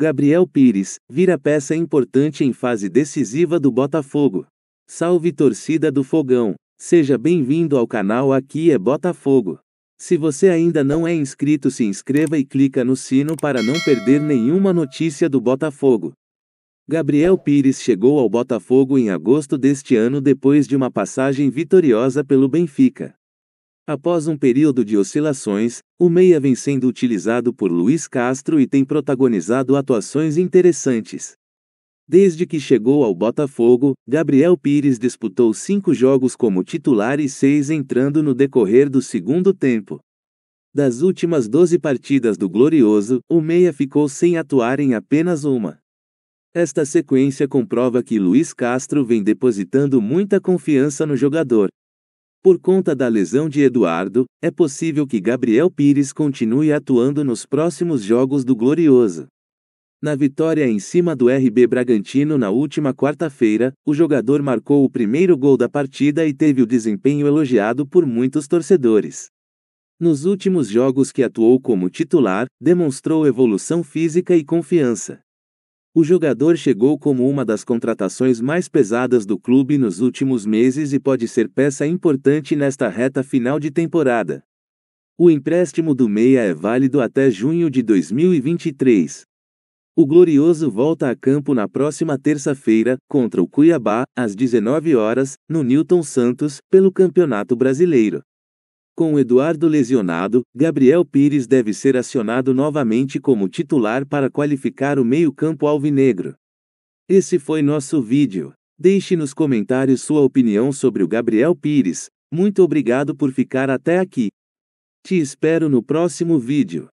Gabriel Pires, vira peça importante em fase decisiva do Botafogo. Salve torcida do Fogão, seja bem-vindo ao canal Aqui é Botafogo. Se você ainda não é inscrito, se inscreva e clica no sino para não perder nenhuma notícia do Botafogo. Gabriel Pires chegou ao Botafogo em agosto deste ano depois de uma passagem vitoriosa pelo Benfica. Após um período de oscilações, o meia vem sendo utilizado por Luiz Castro e tem protagonizado atuações interessantes. Desde que chegou ao Botafogo, Gabriel Pires disputou cinco jogos como titular e seis entrando no decorrer do segundo tempo. Das últimas 12 partidas do Glorioso, o meia ficou sem atuar em apenas uma. Esta sequência comprova que Luiz Castro vem depositando muita confiança no jogador, por conta da lesão de Eduardo, é possível que Gabriel Pires continue atuando nos próximos jogos do Glorioso. Na vitória em cima do RB Bragantino na última quarta-feira, o jogador marcou o primeiro gol da partida e teve o desempenho elogiado por muitos torcedores. Nos últimos jogos que atuou como titular, demonstrou evolução física e confiança. O jogador chegou como uma das contratações mais pesadas do clube nos últimos meses e pode ser peça importante nesta reta final de temporada. O empréstimo do Meia é válido até junho de 2023. O Glorioso volta a campo na próxima terça-feira, contra o Cuiabá, às 19 horas, no Newton Santos, pelo Campeonato Brasileiro. Com Eduardo lesionado, Gabriel Pires deve ser acionado novamente como titular para qualificar o meio-campo alvinegro. Esse foi nosso vídeo. Deixe nos comentários sua opinião sobre o Gabriel Pires. Muito obrigado por ficar até aqui. Te espero no próximo vídeo.